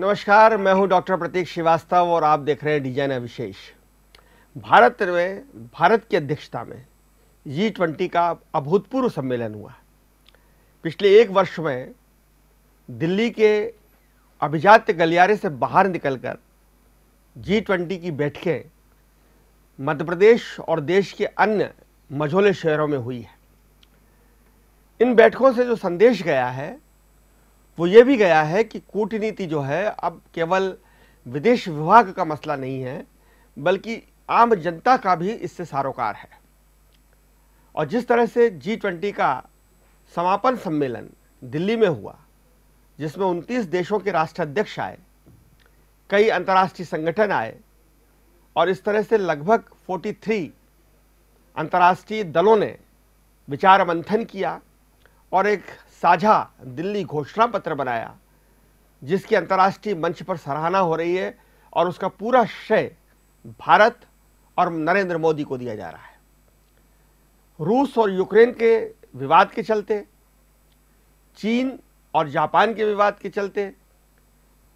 नमस्कार मैं हूं डॉक्टर प्रतीक श्रीवास्तव और आप देख रहे हैं डिजाइन विशेष भारत में भारत की अध्यक्षता में जी ट्वेंटी का अभूतपूर्व सम्मेलन हुआ पिछले एक वर्ष में दिल्ली के अभिजात गलियारे से बाहर निकलकर जी ट्वेंटी की बैठकें मध्य प्रदेश और देश के अन्य मझोले शहरों में हुई है इन बैठकों से जो संदेश गया है वो ये भी गया है कि कूटनीति जो है अब केवल विदेश विभाग का मसला नहीं है बल्कि आम जनता का भी इससे सारोकार है और जिस तरह से जी ट्वेंटी का समापन सम्मेलन दिल्ली में हुआ जिसमें उनतीस देशों के राष्ट्राध्यक्ष आए कई अंतर्राष्ट्रीय संगठन आए और इस तरह से लगभग 43 अंतर्राष्ट्रीय दलों ने विचार मंथन किया और एक साझा दिल्ली घोषणा पत्र बनाया जिसकी अंतर्राष्ट्रीय मंच पर सराहना हो रही है और उसका पूरा श्रेय भारत और नरेंद्र मोदी को दिया जा रहा है रूस और यूक्रेन के विवाद के चलते चीन और जापान के विवाद के चलते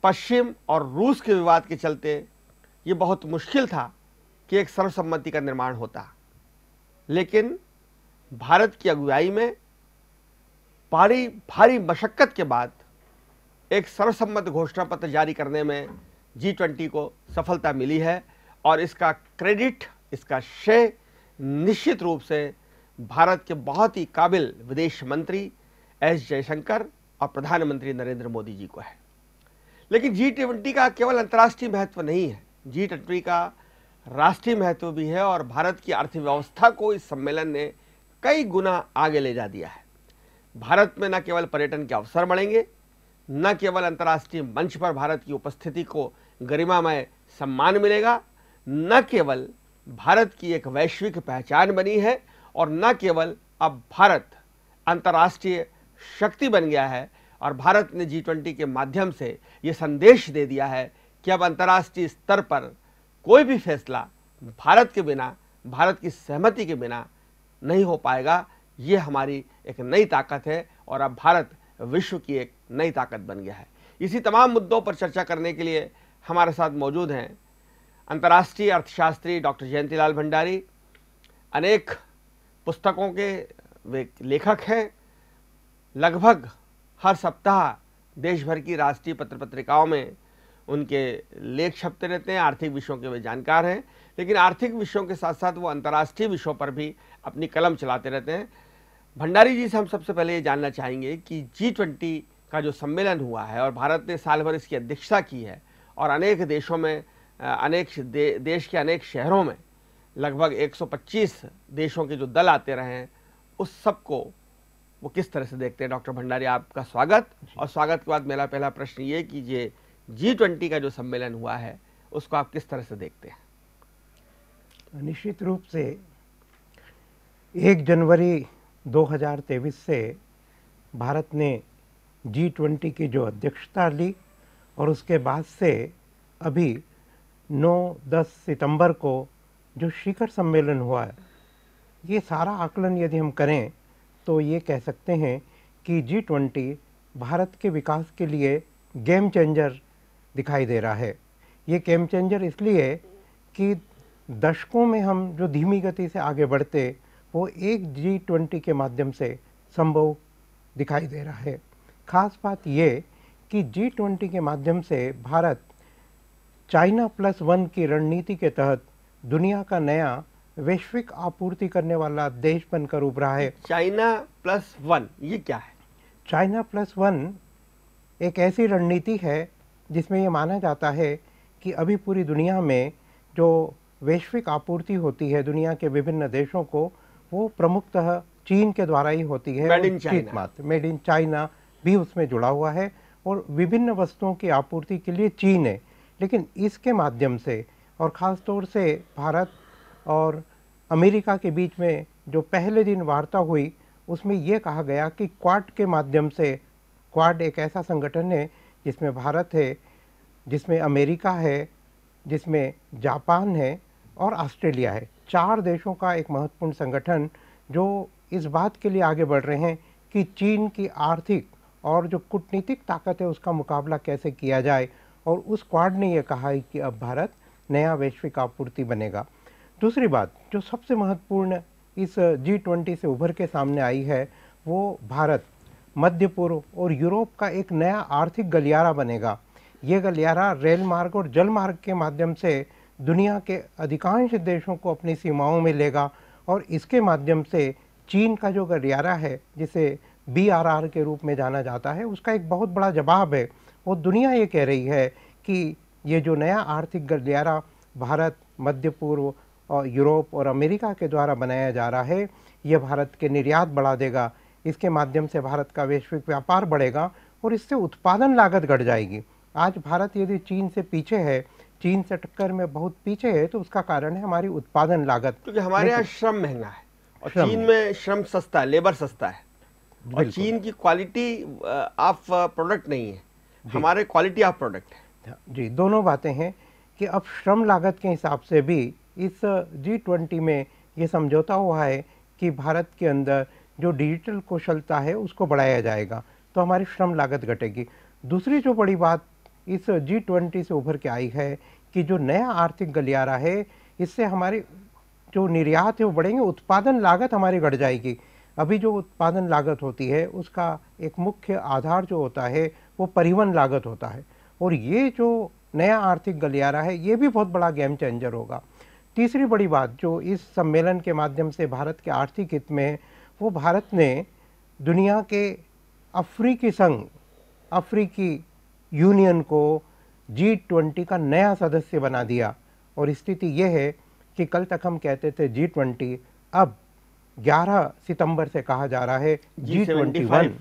पश्चिम और रूस के विवाद के चलते ये बहुत मुश्किल था कि एक सर्वसम्मति का निर्माण होता लेकिन भारत की अगुवाई में भारी भारी मशक्क़त के बाद एक सर्वसम्मत घोषणा पत्र जारी करने में जी ट्वेंटी को सफलता मिली है और इसका क्रेडिट इसका श्रेय निश्चित रूप से भारत के बहुत ही काबिल विदेश मंत्री एस जयशंकर और प्रधानमंत्री नरेंद्र मोदी जी को है लेकिन जी ट्वेंटी का केवल अंतर्राष्ट्रीय महत्व नहीं है जी ट्वेंटी का राष्ट्रीय महत्व भी है और भारत की अर्थव्यवस्था को इस सम्मेलन ने कई गुना आगे ले जा दिया है भारत में न केवल पर्यटन के अवसर बढ़ेंगे न केवल अंतर्राष्ट्रीय मंच पर भारत की उपस्थिति को गरिमामय सम्मान मिलेगा न केवल भारत की एक वैश्विक पहचान बनी है और न केवल अब भारत अंतर्राष्ट्रीय शक्ति बन गया है और भारत ने जी ट्वेंटी के माध्यम से ये संदेश दे दिया है कि अब अंतर्राष्ट्रीय स्तर पर कोई भी फैसला भारत के बिना भारत की सहमति के बिना नहीं हो पाएगा ये हमारी एक नई ताकत है और अब भारत विश्व की एक नई ताकत बन गया है इसी तमाम मुद्दों पर चर्चा करने के लिए हमारे साथ मौजूद हैं अंतर्राष्ट्रीय अर्थशास्त्री डॉक्टर जयंतीलाल भंडारी अनेक पुस्तकों के वे लेखक हैं लगभग हर सप्ताह देश भर की राष्ट्रीय पत्र पत्रिकाओं में उनके लेख छपते रहते हैं आर्थिक विषयों के वे जानकार हैं लेकिन आर्थिक विषयों के साथ साथ वो अंतर्राष्ट्रीय विषयों पर भी अपनी कलम चलाते रहते हैं भंडारी जी से हम सबसे पहले ये जानना चाहेंगे कि जी ट्वेंटी का जो सम्मेलन हुआ है और भारत ने साल भर इसकी अध्यक्षता की है और अनेक देशों में अनेक दे, देश के अनेक शहरों में लगभग 125 देशों के जो दल आते रहे हैं उस सबको वो किस तरह से देखते हैं डॉक्टर भंडारी आपका स्वागत और स्वागत के बाद मेरा पहला प्रश्न ये कि ये जी ट्वेंटी का जो सम्मेलन हुआ है उसको आप किस तरह से देखते हैं निश्चित रूप से एक जनवरी 2023 से भारत ने जी ट्वेंटी की जो अध्यक्षता ली और उसके बाद से अभी 9-10 सितंबर को जो शिखर सम्मेलन हुआ है ये सारा आकलन यदि हम करें तो ये कह सकते हैं कि जी ट्वेंटी भारत के विकास के लिए गेम चेंजर दिखाई दे रहा है ये गेम चेंजर इसलिए कि दशकों में हम जो धीमी गति से आगे बढ़ते वो एक जी ट्वेंटी के माध्यम से संभव दिखाई दे रहा है खास बात ये कि जी ट्वेंटी के माध्यम से भारत चाइना प्लस वन की रणनीति के तहत दुनिया का नया वैश्विक आपूर्ति करने वाला देश बनकर उभरा है चाइना प्लस वन ये क्या है चाइना प्लस वन एक ऐसी रणनीति है जिसमें ये माना जाता है कि अभी पूरी दुनिया में जो वैश्विक आपूर्ति होती है दुनिया के विभिन्न देशों को वो प्रमुखतः चीन के द्वारा ही होती है मेड इन चाइना भी उसमें जुड़ा हुआ है और विभिन्न वस्तुओं की आपूर्ति के लिए चीन है लेकिन इसके माध्यम से और ख़ास तौर से भारत और अमेरिका के बीच में जो पहले दिन वार्ता हुई उसमें यह कहा गया कि क्वाड के माध्यम से क्वाड एक ऐसा संगठन है जिसमें भारत है जिसमें अमेरिका है जिसमें जापान है और ऑस्ट्रेलिया है चार देशों का एक महत्वपूर्ण संगठन जो इस बात के लिए आगे बढ़ रहे हैं कि चीन की आर्थिक और जो कूटनीतिक ताकत है उसका मुकाबला कैसे किया जाए और उस क्वाड ने यह कहा है कि अब भारत नया वैश्विक आपूर्ति बनेगा दूसरी बात जो सबसे महत्वपूर्ण इस जी ट्वेंटी से उभर के सामने आई है वो भारत मध्य पूर्व और यूरोप का एक नया आर्थिक गलियारा बनेगा ये गलियारा रेल मार्ग और जल मार्ग के माध्यम से दुनिया के अधिकांश देशों को अपनी सीमाओं में लेगा और इसके माध्यम से चीन का जो गलियारा है जिसे बी आर आर के रूप में जाना जाता है उसका एक बहुत बड़ा जवाब है वो दुनिया ये कह रही है कि ये जो नया आर्थिक गलियारा भारत मध्य पूर्व और यूरोप और अमेरिका के द्वारा बनाया जा रहा है ये भारत के निर्यात बढ़ा देगा इसके माध्यम से भारत का वैश्विक व्यापार बढ़ेगा और इससे उत्पादन लागत घट जाएगी आज भारत यदि चीन से पीछे है चीन से टक्कर में बहुत पीछे है तो उसका कारण है हमारी उत्पादन लागत क्योंकि हमारे यहाँ श्रम महंगा है और चीन में श्रम सस्ता है लेबर सस्ता है और चीन की क्वालिटी ऑफ प्रोडक्ट नहीं है हमारे क्वालिटी ऑफ प्रोडक्ट है हाँ, जी दोनों बातें हैं कि अब श्रम लागत के हिसाब से भी इस जी ट्वेंटी में ये समझौता हुआ है कि भारत के अंदर जो डिजिटल कुशलता है उसको बढ़ाया जाएगा तो हमारी श्रम लागत घटेगी दूसरी जो बड़ी बात इस जी ट्वेंटी से उभर के आई है कि जो नया आर्थिक गलियारा है इससे हमारे जो निर्यात है वो बढ़ेंगे उत्पादन लागत हमारी घट जाएगी अभी जो उत्पादन लागत होती है उसका एक मुख्य आधार जो होता है वो परिवहन लागत होता है और ये जो नया आर्थिक गलियारा है ये भी बहुत बड़ा गेम चेंजर होगा तीसरी बड़ी बात जो इस सम्मेलन के माध्यम से भारत के आर्थिक हित में है वो भारत ने दुनिया के अफ्रीकी संघ अफ्रीकी यूनियन को जी ट्वेंटी का नया सदस्य बना दिया और स्थिति यह है कि कल तक हम कहते थे जी ट्वेंटी अब 11 सितंबर से कहा जा रहा है जी ट्वेंटी वन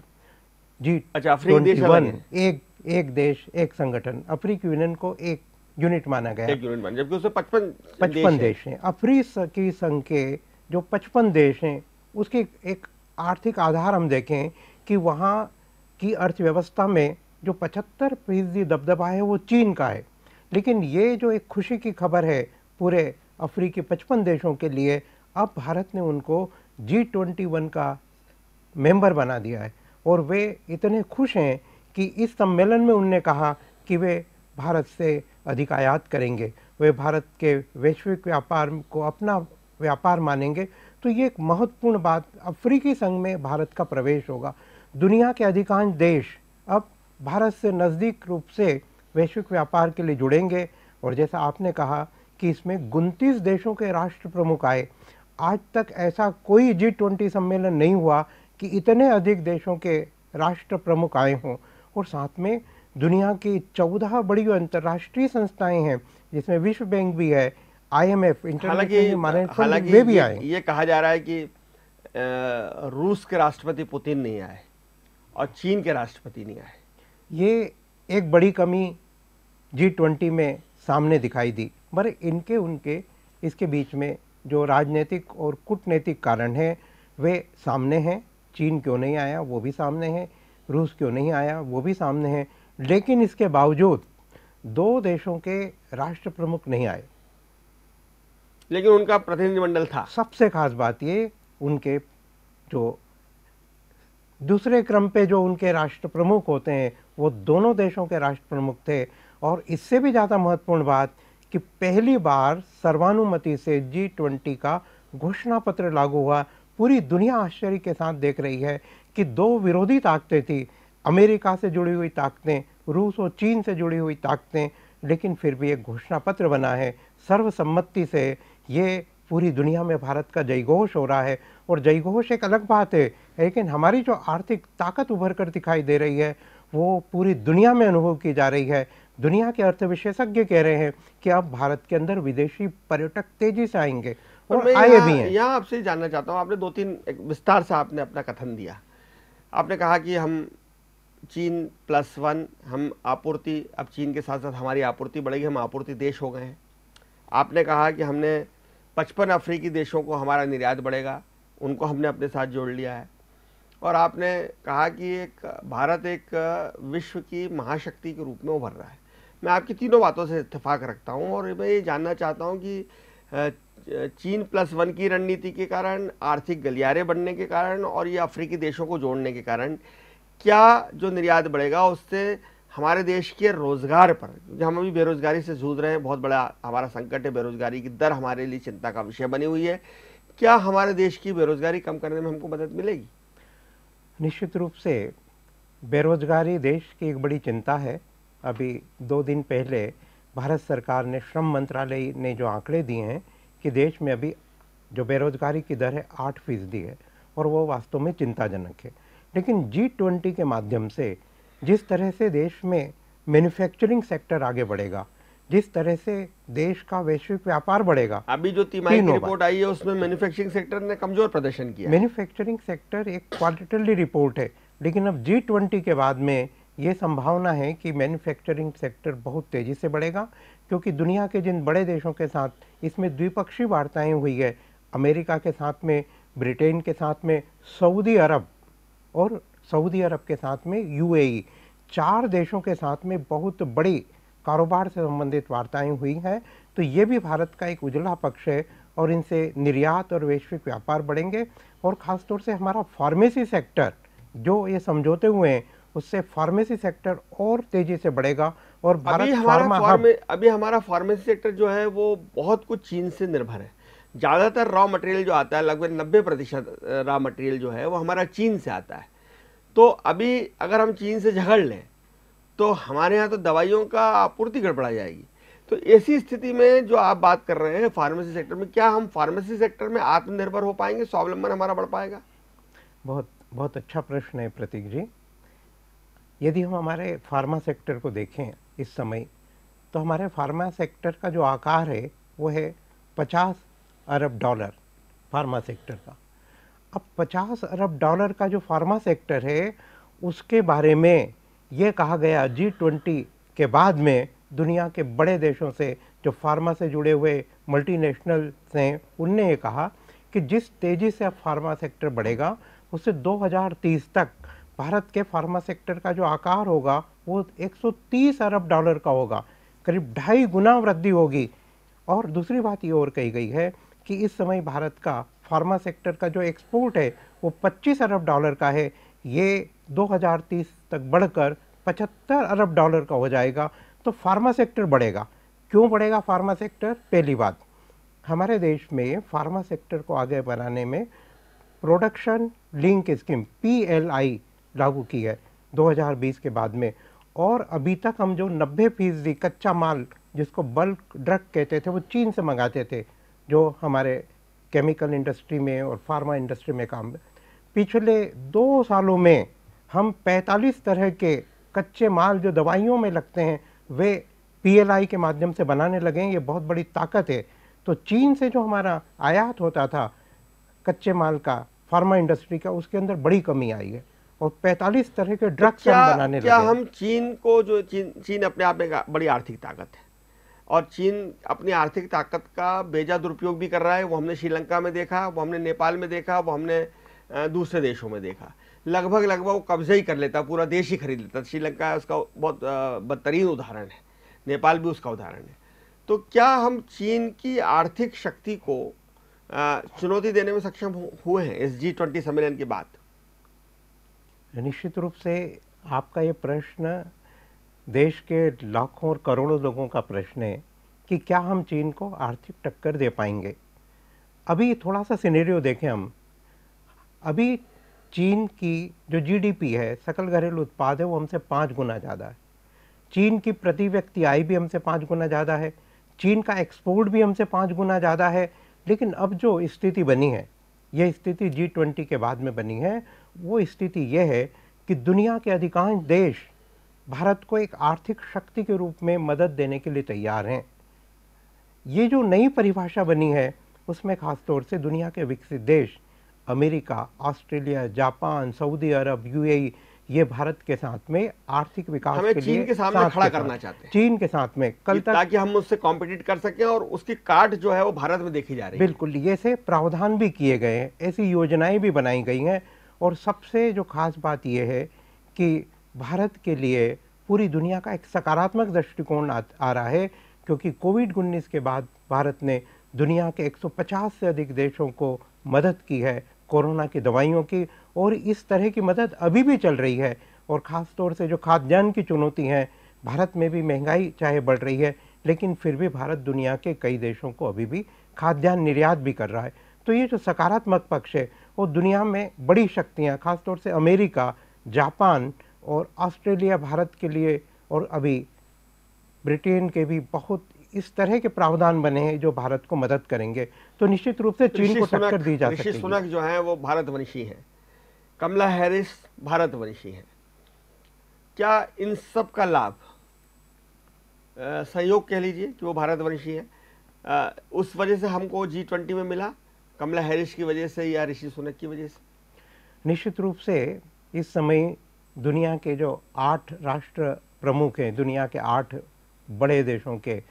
जी अच्छा, ट्वेंटी वन एक एक देश एक संगठन अफ्रीकी यूनियन को एक यूनिट माना गया एक यूनिट जबकि उसमें पचपन पचपन देश हैं अफ्रीकी की संघ के जो पचपन देश हैं उसके एक आर्थिक आधार हम देखें कि वहाँ की अर्थव्यवस्था में जो 75 फीसदी दबदबा है वो चीन का है लेकिन ये जो एक खुशी की खबर है पूरे अफ्रीकी 55 देशों के लिए अब भारत ने उनको जी ट्वेंटी वन का मेंबर बना दिया है और वे इतने खुश हैं कि इस सम्मेलन में उनने कहा कि वे भारत से अधिक आयात करेंगे वे भारत के वैश्विक व्यापार को अपना व्यापार मानेंगे तो ये एक महत्वपूर्ण बात अफ्रीकी संघ में भारत का प्रवेश होगा दुनिया के अधिकांश देश अब भारत से नज़दीक रूप से वैश्विक व्यापार के लिए जुड़ेंगे और जैसा आपने कहा कि इसमें उनतीस देशों के राष्ट्र प्रमुख आए आज तक ऐसा कोई जी ट्वेंटी सम्मेलन नहीं हुआ कि इतने अधिक देशों के राष्ट्र प्रमुख आए हों और साथ में दुनिया की चौदह बड़ी अंतर्राष्ट्रीय संस्थाएं हैं जिसमें विश्व बैंक भी है आईएमएफ इंटरनेशनल हालांकि वे भी आए ये कहा जा रहा है कि रूस के राष्ट्रपति पुतिन नहीं आए और चीन के राष्ट्रपति नहीं आए ये एक बड़ी कमी जी ट्वेंटी में सामने दिखाई दी मगर इनके उनके इसके बीच में जो राजनीतिक और कूटनीतिक कारण हैं वे सामने हैं चीन क्यों नहीं आया वो भी सामने हैं रूस क्यों नहीं आया वो भी सामने हैं लेकिन इसके बावजूद दो देशों के राष्ट्र प्रमुख नहीं आए लेकिन उनका प्रतिनिधिमंडल था सबसे खास बात ये उनके जो दूसरे क्रम पे जो उनके राष्ट्र प्रमुख होते हैं वो दोनों देशों के राष्ट्र प्रमुख थे और इससे भी ज़्यादा महत्वपूर्ण बात कि पहली बार सर्वानुमति से जी ट्वेंटी का घोषणा पत्र लागू हुआ पूरी दुनिया आश्चर्य के साथ देख रही है कि दो विरोधी ताकतें थी अमेरिका से जुड़ी हुई ताकतें रूस और चीन से जुड़ी हुई ताकतें लेकिन फिर भी एक घोषणा पत्र बना है सर्वसम्मति से ये पूरी दुनिया में भारत का जयघोष हो रहा है और जयघोष एक अलग बात है लेकिन हमारी जो आर्थिक ताकत उभर कर दिखाई दे रही है वो पूरी दुनिया में अनुभव की जा रही है दुनिया के अर्थ विशेषज्ञ कह रहे हैं कि अब भारत के अंदर विदेशी पर्यटक तेजी से आएंगे और आए भी हैं यहाँ आपसे जानना चाहता हूँ आपने दो तीन एक विस्तार से आपने अपना कथन दिया आपने कहा कि हम चीन प्लस वन हम आपूर्ति अब चीन के साथ साथ हमारी आपूर्ति बढ़ेगी हम आपूर्ति देश हो गए हैं आपने कहा कि हमने पचपन अफ्रीकी देशों को हमारा निर्यात बढ़ेगा उनको हमने अपने साथ जोड़ लिया है और आपने कहा कि एक भारत एक विश्व की महाशक्ति के रूप में उभर रहा है मैं आपकी तीनों बातों से इतफाक़ रखता हूँ और मैं ये जानना चाहता हूँ कि चीन प्लस वन की रणनीति के कारण आर्थिक गलियारे बनने के कारण और ये अफ्रीकी देशों को जोड़ने के कारण क्या जो निर्यात बढ़ेगा उससे हमारे देश के रोज़गार पर क्योंकि हम अभी बेरोज़गारी से जूझ रहे हैं बहुत बड़ा हमारा संकट है बेरोज़गारी की दर हमारे लिए चिंता का विषय बनी हुई है क्या हमारे देश की बेरोज़गारी कम करने में हमको मदद मिलेगी निश्चित रूप से बेरोज़गारी देश की एक बड़ी चिंता है अभी दो दिन पहले भारत सरकार ने श्रम मंत्रालय ने जो आंकड़े दिए हैं कि देश में अभी जो बेरोज़गारी की दर है आठ फीसदी है और वो वास्तव में चिंताजनक है लेकिन जी ट्वेंटी के माध्यम से जिस तरह से देश में मैन्युफैक्चरिंग सेक्टर आगे बढ़ेगा जिस तरह से देश का वैश्विक व्यापार बढ़ेगा अभी जो तिमाही रिपोर्ट आई है उसमें मैन्युफैक्चरिंग सेक्टर ने कमजोर प्रदर्शन किया मैन्युफैक्चरिंग सेक्टर एक क्वार्टरली रिपोर्ट है लेकिन अब जी ट्वेंटी के बाद में ये संभावना है कि मैन्युफैक्चरिंग सेक्टर बहुत तेज़ी से बढ़ेगा क्योंकि दुनिया के जिन बड़े देशों के साथ इसमें द्विपक्षीय वार्ताएं हुई है अमेरिका के साथ में ब्रिटेन के साथ में सऊदी अरब और सऊदी अरब के साथ में यूएई चार देशों के साथ में बहुत बड़ी कारोबार से संबंधित वार्ताएं हुई हैं तो ये भी भारत का एक उजला पक्ष है और इनसे निर्यात और वैश्विक व्यापार बढ़ेंगे और ख़ासतौर से हमारा फार्मेसी सेक्टर जो ये समझौते हुए हैं उससे फार्मेसी सेक्टर और तेजी से बढ़ेगा और भारत अभी हमारा फार्मे, अभी हमारा फार्मेसी सेक्टर जो है वो बहुत कुछ चीन से निर्भर है ज़्यादातर रॉ मटेरियल जो आता है लगभग नब्बे प्रतिशत रॉ मटेरियल जो है वो हमारा चीन से आता है तो अभी अगर हम चीन से झगड़ लें तो हमारे यहाँ तो दवाइयों का आपूर्ति गड़बड़ा जाएगी तो ऐसी स्थिति में जो आप बात कर रहे हैं फार्मेसी सेक्टर में क्या हम फार्मेसी सेक्टर में आत्मनिर्भर हो पाएंगे स्वावलंबन हमारा बढ़ पाएगा बहुत बहुत अच्छा प्रश्न है प्रतीक जी यदि हम हमारे फार्मा सेक्टर को देखें इस समय तो हमारे फार्मा सेक्टर का जो आकार है वो है पचास अरब डॉलर फार्मा सेक्टर का अब 50 अरब डॉलर का जो फार्मा सेक्टर है उसके बारे में ये कहा गया जी ट्वेंटी के बाद में दुनिया के बड़े देशों से जो फार्मा से जुड़े हुए नेशनल हैं उनने ये कहा कि जिस तेज़ी से अब फार्मा सेक्टर बढ़ेगा उससे 2030 तक भारत के फार्मा सेक्टर का जो आकार होगा वो 130 अरब डॉलर का होगा करीब ढाई गुना वृद्धि होगी और दूसरी बात ये और कही गई है कि इस समय भारत का फार्मा सेक्टर का जो एक्सपोर्ट है वो 25 अरब डॉलर का है ये 2030 तक बढ़कर 75 अरब डॉलर का हो जाएगा तो फार्मा सेक्टर बढ़ेगा क्यों बढ़ेगा फार्मा सेक्टर पहली बात हमारे देश में फार्मा सेक्टर को आगे बढ़ाने में प्रोडक्शन लिंक स्कीम पी लागू की है 2020 के बाद में और अभी तक हम जो नब्बे फीसदी कच्चा माल जिसको बल्क ड्रग कहते थे वो चीन से मंगाते थे जो हमारे केमिकल इंडस्ट्री में और फार्मा इंडस्ट्री में काम में पिछले दो सालों में हम 45 तरह के कच्चे माल जो दवाइयों में लगते हैं वे पीएलआई के माध्यम से बनाने लगे हैं ये बहुत बड़ी ताकत है तो चीन से जो हमारा आयात होता था कच्चे माल का फार्मा इंडस्ट्री का उसके अंदर बड़ी कमी आई है और 45 तरह के ड्रग्स तो हम बनाने क्या लगे हम चीन को जो चीन चीन अपने आप में बड़ी आर्थिक ताकत है और चीन अपनी आर्थिक ताकत का बेजा दुरुपयोग भी कर रहा है वो हमने श्रीलंका में देखा वो हमने नेपाल में देखा वो हमने दूसरे देशों में देखा लगभग लगभग वो कब्जा ही कर लेता पूरा देश ही खरीद लेता श्रीलंका उसका बहुत बदतरीन उदाहरण है नेपाल भी उसका उदाहरण है तो क्या हम चीन की आर्थिक शक्ति को चुनौती देने में सक्षम हुए हैं इस जी ट्वेंटी सम्मेलन के बाद निश्चित रूप से आपका ये प्रश्न देश के लाखों और करोड़ों लोगों का प्रश्न है कि क्या हम चीन को आर्थिक टक्कर दे पाएंगे अभी थोड़ा सा सिनेरियो देखें हम अभी चीन की जो जीडीपी है सकल घरेलू उत्पाद है वो हमसे पाँच गुना ज़्यादा है चीन की प्रति व्यक्ति आय भी हमसे पाँच गुना ज़्यादा है चीन का एक्सपोर्ट भी हमसे पाँच गुना ज़्यादा है लेकिन अब जो स्थिति बनी है यह स्थिति जी ट्वेंटी के बाद में बनी है वो स्थिति यह है कि दुनिया के अधिकांश देश भारत को एक आर्थिक शक्ति के रूप में मदद देने के लिए तैयार हैं ये जो नई परिभाषा बनी है उसमें खासतौर से दुनिया के विकसित देश America Australia Japan Saudi Arab UAE ये भारत के साथ में आर्थिक विकास हमें के चीन लिए के सामने खड़ा के करना चाहते हैं चीन के साथ में कल तक ताकि हम उससे कॉम्पिटिट कर सकें और उसकी काट जो है वो भारत में देखी जा रही है बिल्कुल ये से प्रावधान भी किए गए हैं ऐसी योजनाएं भी बनाई गई हैं और सबसे जो खास बात यह है कि भारत के लिए पूरी दुनिया का एक सकारात्मक दृष्टिकोण आ, आ रहा है क्योंकि कोविड उन्नीस के बाद भारत ने दुनिया के 150 से अधिक देशों को मदद की है कोरोना की दवाइयों की और इस तरह की मदद अभी भी चल रही है और ख़ास तौर से जो खाद्यान्न की चुनौती हैं भारत में भी महंगाई चाहे बढ़ रही है लेकिन फिर भी भारत दुनिया के कई देशों को अभी भी खाद्यान्न निर्यात भी कर रहा है तो ये जो सकारात्मक पक्ष है वो दुनिया में बड़ी शक्तियाँ खासतौर से अमेरिका जापान और ऑस्ट्रेलिया भारत के लिए और अभी ब्रिटेन के भी बहुत इस तरह के प्रावधान बने हैं जो भारत को मदद करेंगे तो निश्चित रूप से चीन को टक्कर दी जा सकती है सुनक जो है वो भारतवंशी है कमला हैरिस भारतवंशी है क्या इन सब का लाभ सहयोग कह लीजिए कि वो भारतवंशी है आ, उस वजह से हमको जी ट्वेंटी में मिला कमला हैरिस की वजह से या ऋषि सुनक की वजह से निश्चित रूप से इस समय दुनिया के जो आठ राष्ट्र प्रमुख हैं दुनिया के आठ बड़े देशों के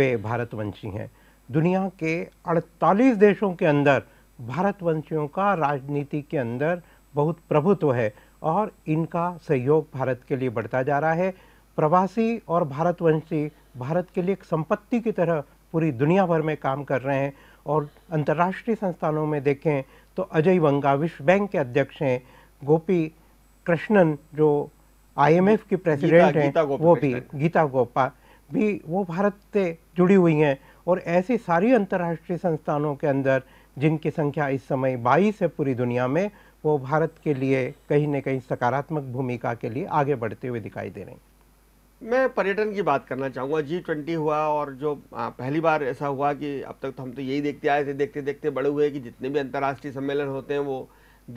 वे भारतवंशी हैं दुनिया के 48 देशों के अंदर भारतवंशियों का राजनीति के अंदर बहुत प्रभुत्व है और इनका सहयोग भारत के लिए बढ़ता जा रहा है प्रवासी और भारतवंशी भारत के लिए एक संपत्ति की तरह पूरी दुनिया भर में काम कर रहे हैं और अंतर्राष्ट्रीय संस्थानों में देखें तो अजय बंगा विश्व बैंक के अध्यक्ष हैं गोपी कृष्णन जो आईएमएफ की प्रेसिडेंट हैं वो भी गीता गोपा भी वो भारत से जुड़ी हुई हैं और ऐसी सारी अंतर्राष्ट्रीय संस्थानों के अंदर जिनकी संख्या इस समय बाईस है पूरी दुनिया में वो भारत के लिए कहीं ना कहीं सकारात्मक भूमिका के लिए आगे बढ़ते हुए दिखाई दे रहे हैं मैं पर्यटन की बात करना चाहूँगा जी ट्वेंटी हुआ और जो पहली बार ऐसा हुआ कि अब तक तो हम तो यही देखते आए थे देखते देखते बड़े हुए कि जितने भी अंतर्राष्ट्रीय सम्मेलन होते हैं वो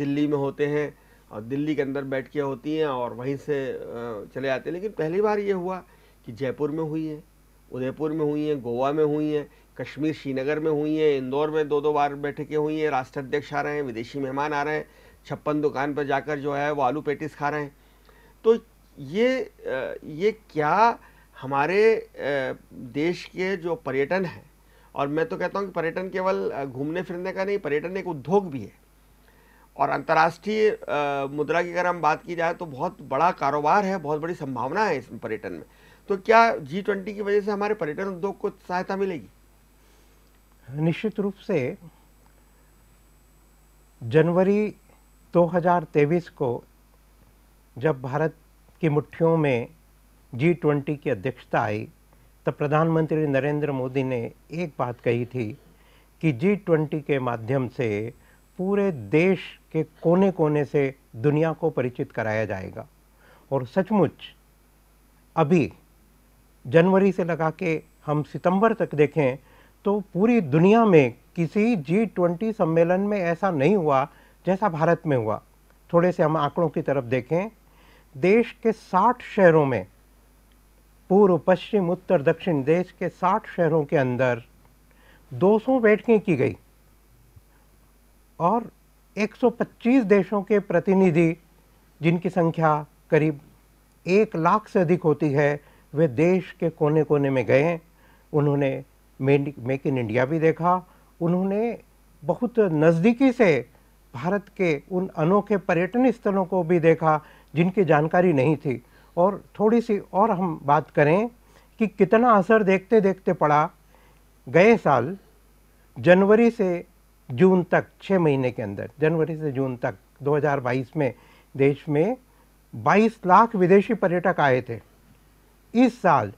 दिल्ली में होते हैं दिल्ली के अंदर बैठ के होती हैं और वहीं से चले आते हैं लेकिन पहली बार ये हुआ कि जयपुर में हुई है उदयपुर में हुई हैं गोवा में हुई हैं कश्मीर श्रीनगर में हुई हैं इंदौर में दो दो बार बैठकें हुई हैं राष्ट्र अध्यक्ष आ रहे हैं विदेशी मेहमान आ रहे हैं छप्पन दुकान पर जाकर जो है वो आलू पेटिस खा रहे हैं तो ये ये क्या हमारे देश के जो पर्यटन है और मैं तो कहता हूँ कि पर्यटन केवल घूमने फिरने का नहीं पर्यटन एक उद्योग भी है और अंतर्राष्ट्रीय मुद्रा की अगर हम बात की जाए तो बहुत बड़ा कारोबार है बहुत बड़ी संभावना है इस पर्यटन में तो क्या जी ट्वेंटी की वजह से हमारे पर्यटन उद्योग को सहायता मिलेगी निश्चित रूप से जनवरी 2023 को जब भारत की मुट्ठियों में जी ट्वेंटी की अध्यक्षता आई तब प्रधानमंत्री नरेंद्र मोदी ने एक बात कही थी कि जी ट्वेंटी के माध्यम से पूरे देश के कोने कोने से दुनिया को परिचित कराया जाएगा और सचमुच अभी जनवरी से लगा के हम सितंबर तक देखें तो पूरी दुनिया में किसी जी ट्वेंटी सम्मेलन में ऐसा नहीं हुआ जैसा भारत में हुआ थोड़े से हम आंकड़ों की तरफ देखें देश के 60 शहरों में पूर्व पश्चिम उत्तर दक्षिण देश के 60 शहरों के अंदर 200 बैठकें की गई और 125 देशों के प्रतिनिधि जिनकी संख्या करीब एक लाख से अधिक होती है वे देश के कोने कोने में गए उन्होंने मेक इन इंडिया भी देखा उन्होंने बहुत नज़दीकी से भारत के उन अनोखे पर्यटन स्थलों को भी देखा जिनकी जानकारी नहीं थी और थोड़ी सी और हम बात करें कि कितना असर देखते देखते पड़ा गए साल जनवरी से जून तक छः महीने के अंदर जनवरी से जून तक 2022 में देश में 22 लाख विदेशी पर्यटक आए थे इस साल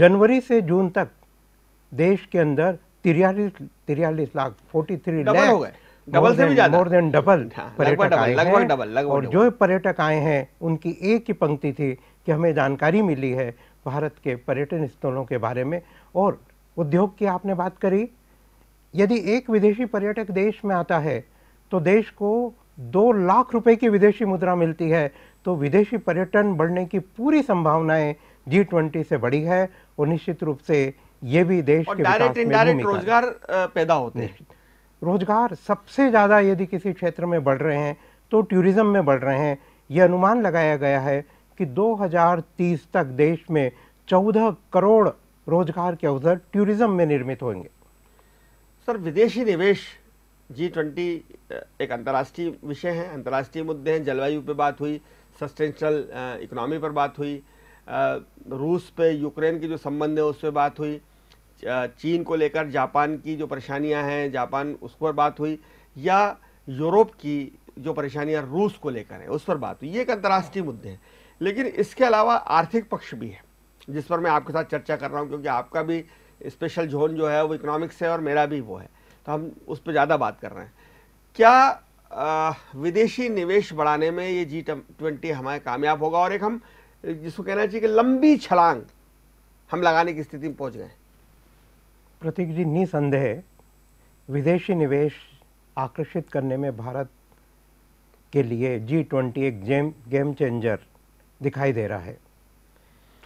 जनवरी से जून तक देश के अंदर तिरयालीस तिरयालीस lakh forty three lakh double से भी ज्यादा मोर देन डबल पर्यटक आए लगभग डबल और जो पर्यटक आए हैं उनकी एक ही पंक्ति थी कि हमें जानकारी मिली है भारत के पर्यटन स्थलों के बारे में और उद्योग की आपने बात करी यदि एक विदेशी पर्यटक देश में आता है तो देश को दो लाख रुपए की विदेशी मुद्रा मिलती है तो विदेशी पर्यटन बढ़ने की पूरी संभावनाएं जी ट्वेंटी से बढ़ी है और निश्चित रूप से ये भी देश के डायरेक्ट इनडायरेक्ट रोजगार पैदा होते हैं रोजगार सबसे ज़्यादा यदि किसी क्षेत्र में बढ़ रहे हैं तो टूरिज्म में बढ़ रहे हैं ये अनुमान लगाया गया है कि 2030 तक देश में 14 करोड़ रोजगार के अवसर टूरिज्म में निर्मित होंगे सर विदेशी निवेश जी ट्वेंटी एक अंतर्राष्ट्रीय विषय है अंतर्राष्ट्रीय मुद्दे हैं जलवायु पे बात हुई सस्टेंशनल इकोनॉमी पर बात हुई रूस पे यूक्रेन के जो संबंध है उस पर बात हुई चीन को लेकर जापान की जो परेशानियां हैं जापान उस पर बात हुई या यूरोप की जो परेशानियां रूस को लेकर है उस पर बात हुई ये एक अंतर्राष्ट्रीय मुद्दे हैं लेकिन इसके अलावा आर्थिक पक्ष भी है जिस पर मैं आपके साथ चर्चा कर रहा हूँ क्योंकि आपका भी स्पेशल जोन जो है वो इकोनॉमिक्स है और मेरा भी वो है तो हम उस पर ज़्यादा बात कर रहे हैं क्या आ, विदेशी निवेश बढ़ाने में ये जी ट्वेंटी हमारे कामयाब होगा और एक हम जिसको कहना चाहिए कि लंबी छलांग हम लगाने की स्थिति में पहुंच गए प्रतीक जी निसंदेह विदेशी निवेश आकर्षित करने में भारत के लिए जी ट्वेंटी एक जेम गेम चेंजर दिखाई दे रहा है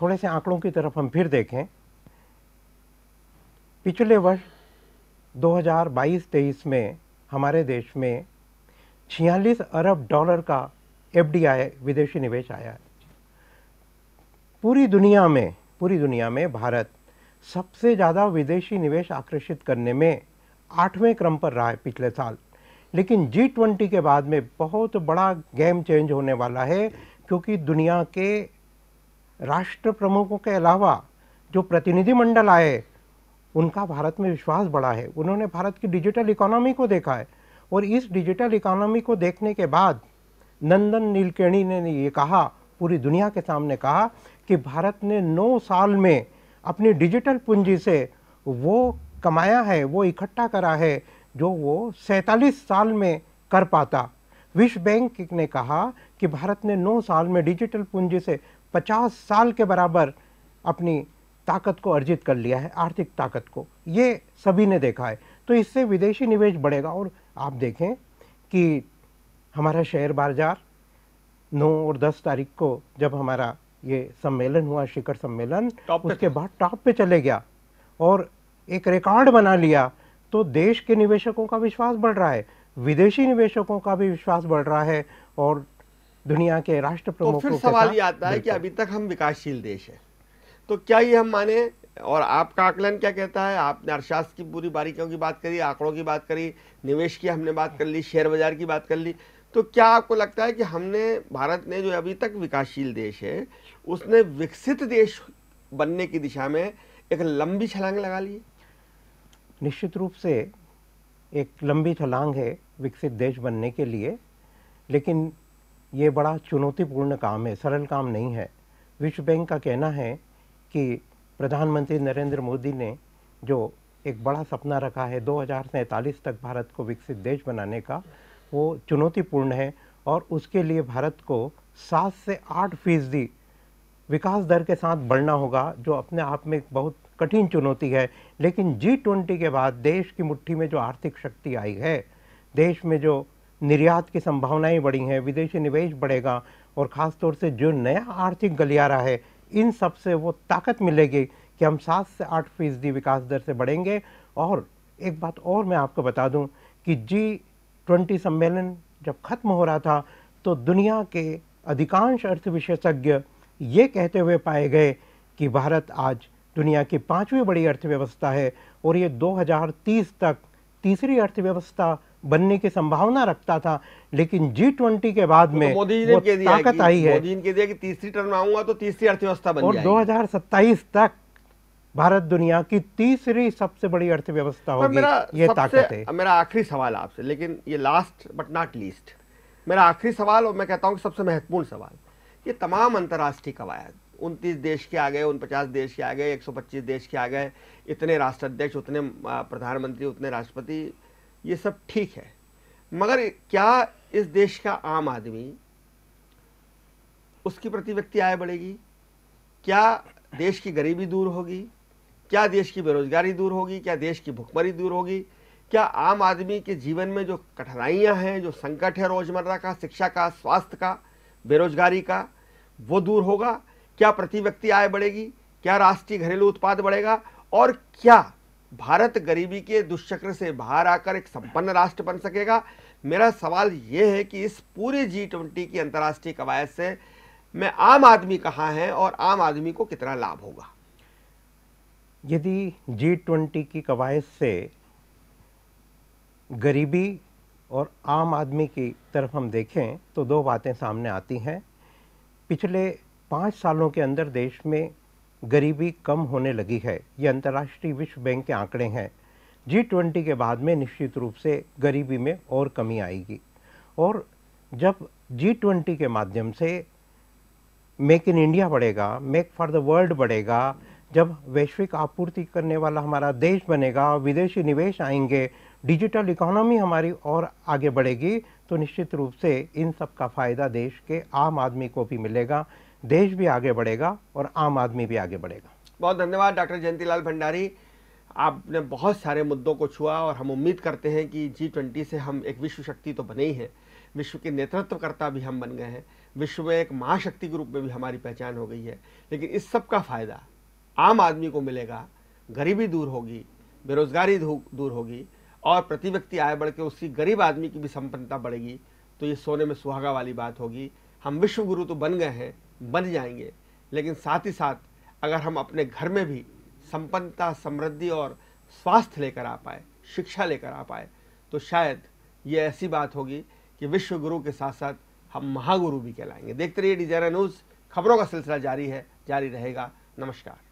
थोड़े से आंकड़ों की तरफ हम फिर देखें पिछले वर्ष 2022-23 में हमारे देश में छियालीस अरब डॉलर का एफडीआई विदेशी निवेश आया है पूरी दुनिया में पूरी दुनिया में भारत सबसे ज़्यादा विदेशी निवेश आकर्षित करने में आठवें क्रम पर रहा है पिछले साल लेकिन जी ट्वेंटी के बाद में बहुत बड़ा गेम चेंज होने वाला है क्योंकि दुनिया के राष्ट्र प्रमुखों के अलावा जो प्रतिनिधिमंडल आए उनका भारत में विश्वास बढ़ा है उन्होंने भारत की डिजिटल इकोनॉमी को देखा है और इस डिजिटल इकोनॉमी को देखने के बाद नंदन नीलकर्णी ने ये कहा पूरी दुनिया के सामने कहा कि भारत ने नौ साल में अपनी डिजिटल पूंजी से वो कमाया है वो इकट्ठा करा है जो वो सैंतालीस साल में कर पाता विश्व बैंक ने कहा कि भारत ने नौ साल में डिजिटल पूंजी से पचास साल के बराबर अपनी ताकत को अर्जित कर लिया है आर्थिक ताकत को ये सभी ने देखा है तो इससे विदेशी निवेश बढ़ेगा और आप देखें कि हमारा शेयर बाजार 9 और 10 तारीख को जब हमारा ये सम्मेलन हुआ शिखर सम्मेलन उसके बाद टॉप पे चले गया और एक रिकॉर्ड बना लिया तो देश के निवेशकों का विश्वास बढ़ रहा है विदेशी निवेशकों का भी विश्वास बढ़ रहा है और दुनिया के राष्ट्र प्रमुख तो फिर सवाल ये आता है कि अभी तक हम विकासशील देश है तो क्या ये हम माने और आपका आकलन क्या कहता है आपने अर्थशास्त्र की पूरी बारीकियों की बात करी आंकड़ों की बात करी निवेश की हमने बात कर ली शेयर बाजार की बात कर ली तो क्या आपको लगता है कि हमने भारत ने जो अभी तक विकासशील देश है उसने विकसित देश बनने की दिशा में एक लंबी छलांग लगा ली निश्चित रूप से एक लंबी छलांग है विकसित देश बनने के लिए लेकिन ये बड़ा चुनौतीपूर्ण काम है सरल काम नहीं है विश्व बैंक का कहना है कि प्रधानमंत्री नरेंद्र मोदी ने जो एक बड़ा सपना रखा है दो तक भारत को विकसित देश बनाने का वो चुनौतीपूर्ण है और उसके लिए भारत को सात से आठ फीसदी विकास दर के साथ बढ़ना होगा जो अपने आप में एक बहुत कठिन चुनौती है लेकिन जी ट्वेंटी के बाद देश की मुट्ठी में जो आर्थिक शक्ति आई है देश में जो निर्यात की संभावनाएं बढ़ी हैं विदेशी निवेश बढ़ेगा और ख़ासतौर से जो नया आर्थिक गलियारा है इन सब से वो ताकत मिलेगी कि हम सात से आठ फीसदी विकास दर से बढ़ेंगे और एक बात और मैं आपको बता दूं कि जी ट्वेंटी सम्मेलन जब ख़त्म हो रहा था तो दुनिया के अधिकांश अर्थ विशेषज्ञ ये कहते हुए पाए गए कि भारत आज दुनिया की पांचवी बड़ी अर्थव्यवस्था है और ये 2030 तक तीसरी अर्थव्यवस्था बनने की संभावना रखता था लेकिन जी ट्वेंटी के बाद तो में तो मोदी ने कह दिया ताकत आई है मोदी ने दिया कि तीसरी टर्म आऊंगा तो तीसरी अर्थव्यवस्था बन और 2027 तक भारत दुनिया की तीसरी सबसे बड़ी अर्थव्यवस्था होगी ये ताकत है मेरा आखिरी सवाल आपसे लेकिन ये लास्ट बट नॉट लीस्ट मेरा आखिरी सवाल और मैं कहता हूँ सबसे महत्वपूर्ण सवाल ये तमाम अंतर्राष्ट्रीय कवायद उनतीस देश के आ गए उन पचास देश के आ गए एक सौ पच्चीस देश के आ गए इतने राष्ट्राध्यक्ष उतने प्रधानमंत्री उतने राष्ट्रपति ये सब ठीक है मगर क्या इस देश का आम आदमी उसकी प्रति व्यक्ति आय बढ़ेगी क्या देश की गरीबी दूर होगी क्या देश की बेरोजगारी दूर होगी क्या देश की भुखमरी दूर होगी क्या आम आदमी के जीवन में जो कठिनाइयाँ हैं जो संकट है रोजमर्रा का शिक्षा का स्वास्थ्य का बेरोजगारी का वो दूर होगा क्या प्रति व्यक्ति आय बढ़ेगी क्या राष्ट्रीय घरेलू उत्पाद बढ़ेगा और क्या भारत गरीबी के दुष्चक्र से बाहर आकर एक संपन्न राष्ट्र बन सकेगा मेरा सवाल ये है कि इस पूरे जी ट्वेंटी की अंतर्राष्ट्रीय कवायद से मैं आम आदमी कहाँ है और आम आदमी को कितना लाभ होगा यदि जी ट्वेंटी की कवायद से गरीबी और आम आदमी की तरफ हम देखें तो दो बातें सामने आती हैं पिछले पाँच सालों के अंदर देश में गरीबी कम होने लगी है ये अंतर्राष्ट्रीय विश्व बैंक के आंकड़े हैं जी ट्वेंटी के बाद में निश्चित रूप से गरीबी में और कमी आएगी और जब जी ट्वेंटी के माध्यम से मेक इन इंडिया बढ़ेगा मेक फॉर द वर्ल्ड बढ़ेगा जब वैश्विक आपूर्ति करने वाला हमारा देश बनेगा विदेशी निवेश आएंगे डिजिटल इकोनॉमी हमारी और आगे बढ़ेगी तो निश्चित रूप से इन सब का फ़ायदा देश के आम आदमी को भी मिलेगा देश भी आगे बढ़ेगा और आम आदमी भी आगे बढ़ेगा बहुत धन्यवाद डॉक्टर जयंतीलाल भंडारी आपने बहुत सारे मुद्दों को छुआ और हम उम्मीद करते हैं कि जी ट्वेंटी से हम एक विश्व शक्ति तो बने ही हैं विश्व के नेतृत्वकर्ता भी हम बन गए हैं विश्व में एक महाशक्ति के रूप में भी हमारी पहचान हो गई है लेकिन इस सब का फ़ायदा आम आदमी को मिलेगा गरीबी दूर होगी बेरोजगारी दूर होगी और प्रति व्यक्ति आय बढ़ के उसकी गरीब आदमी की भी संपन्नता बढ़ेगी तो ये सोने में सुहागा वाली बात होगी हम विश्व गुरु तो बन गए हैं बन जाएंगे लेकिन साथ ही साथ अगर हम अपने घर में भी संपन्नता समृद्धि और स्वास्थ्य लेकर आ पाए शिक्षा लेकर आ पाए तो शायद ये ऐसी बात होगी कि विश्व गुरु के साथ साथ हम महागुरु भी कहलाएंगे देखते रहिए डिजायरा न्यूज़ खबरों का सिलसिला जारी है जारी रहेगा नमस्कार